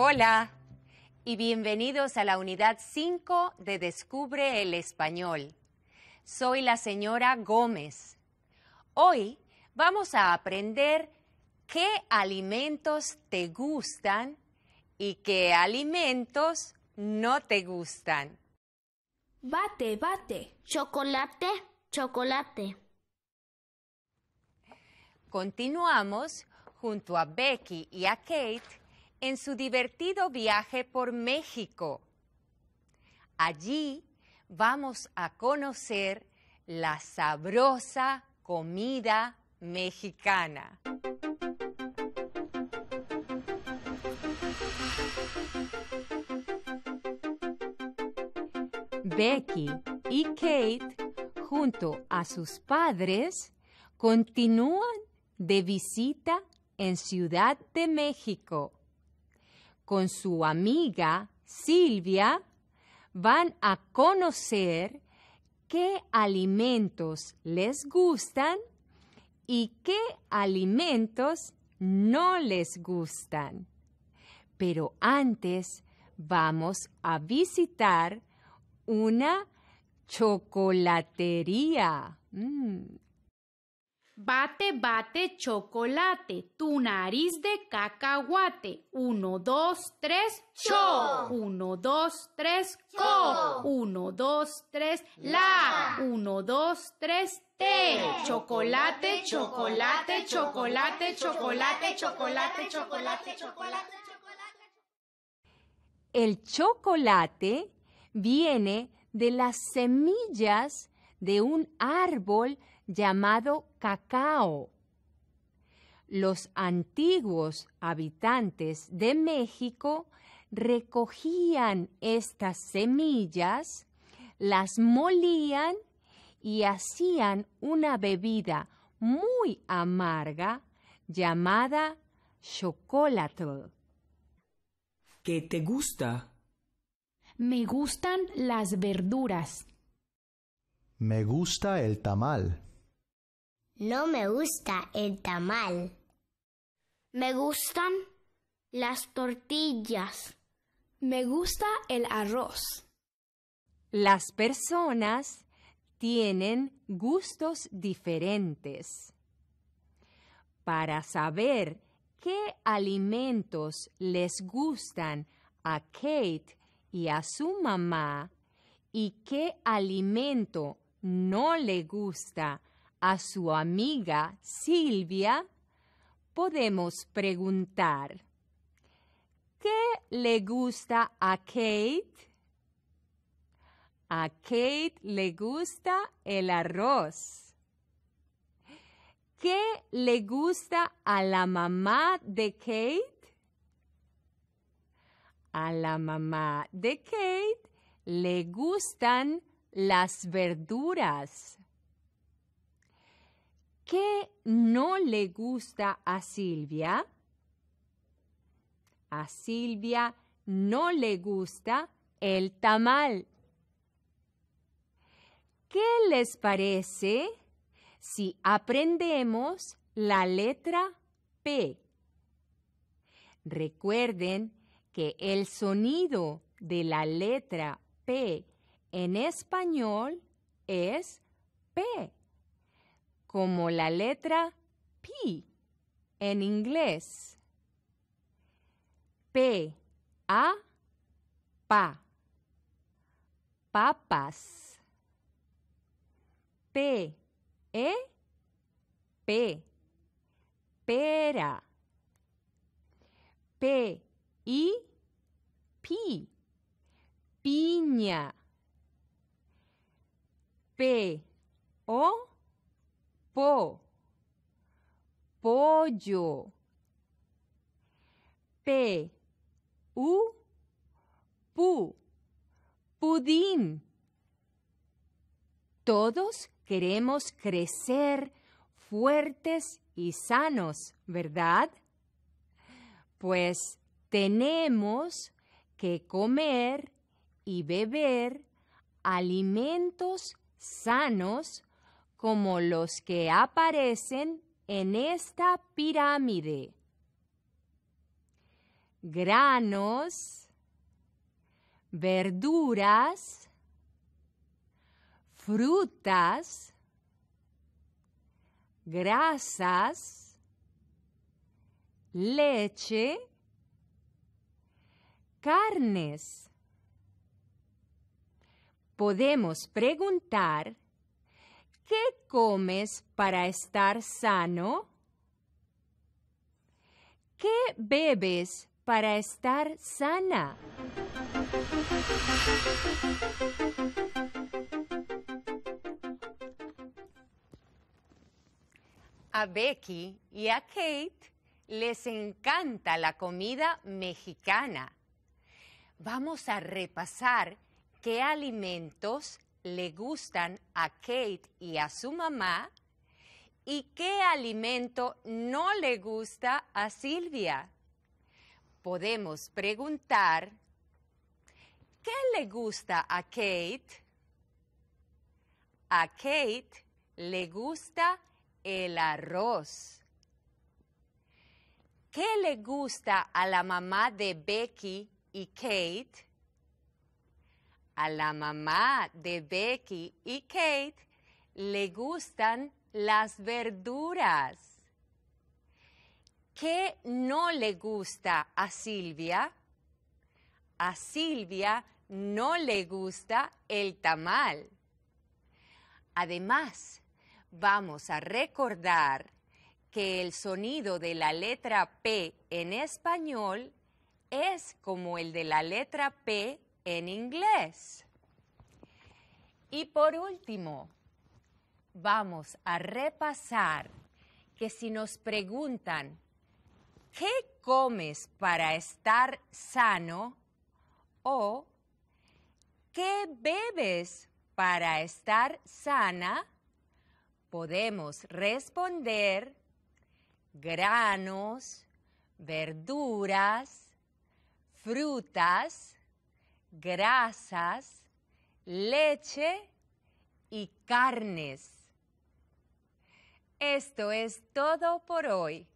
Hola y bienvenidos a la unidad 5 de Descubre el Español. Soy la señora Gómez. Hoy vamos a aprender qué alimentos te gustan y qué alimentos no te gustan. Bate, bate. Chocolate, chocolate. Continuamos junto a Becky y a Kate en su divertido viaje por México. Allí vamos a conocer la sabrosa comida mexicana. Becky y Kate, junto a sus padres, continúan de visita en Ciudad de México con su amiga Silvia, van a conocer qué alimentos les gustan y qué alimentos no les gustan. Pero antes vamos a visitar una chocolatería. Mm. Bate, bate, chocolate, tu nariz de cacahuate. Uno, dos, tres, cho. Uno, dos, tres, co. Uno, dos, tres, la. Uno, dos, tres, te. Chocolate, chocolate, chocolate, chocolate, chocolate, chocolate, chocolate, chocolate. El chocolate viene de las semillas de un árbol llamado cacao. Los antiguos habitantes de México recogían estas semillas, las molían y hacían una bebida muy amarga llamada chocolate. ¿Qué te gusta? Me gustan las verduras. Me gusta el tamal. No me gusta el tamal. Me gustan las tortillas. Me gusta el arroz. Las personas tienen gustos diferentes. Para saber qué alimentos les gustan a Kate y a su mamá y qué alimento no le gusta a su amiga Silvia, podemos preguntar, ¿qué le gusta a Kate? A Kate le gusta el arroz. ¿Qué le gusta a la mamá de Kate? A la mamá de Kate le gustan las verduras. ¿Qué no le gusta a Silvia? A Silvia no le gusta el tamal. ¿Qué les parece si aprendemos la letra P? Recuerden que el sonido de la letra P en español es P como la letra P en inglés. P, A, pa. Papas. P, E, P. Pera. P, I, P. Piña. P, O, po, pollo, p, u, pu, pudín. Todos queremos crecer fuertes y sanos, ¿verdad? Pues tenemos que comer y beber alimentos sanos como los que aparecen en esta pirámide. Granos, verduras, frutas, grasas, leche, carnes. Podemos preguntar ¿Qué comes para estar sano? ¿Qué bebes para estar sana? A Becky y a Kate les encanta la comida mexicana. Vamos a repasar qué alimentos le gustan a Kate y a su mamá y qué alimento no le gusta a Silvia. Podemos preguntar, ¿qué le gusta a Kate? A Kate le gusta el arroz. ¿Qué le gusta a la mamá de Becky y Kate? a la mamá de Becky y Kate le gustan las verduras. ¿Qué no le gusta a Silvia? A Silvia no le gusta el tamal. Además, vamos a recordar que el sonido de la letra P en español es como el de la letra P en inglés. Y por último, vamos a repasar que si nos preguntan, ¿qué comes para estar sano? o ¿qué bebes para estar sana? Podemos responder granos, verduras, frutas, grasas, leche y carnes. Esto es todo por hoy.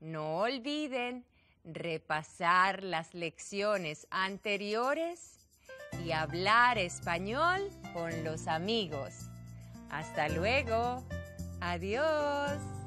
No olviden repasar las lecciones anteriores y hablar español con los amigos. Hasta luego. Adiós.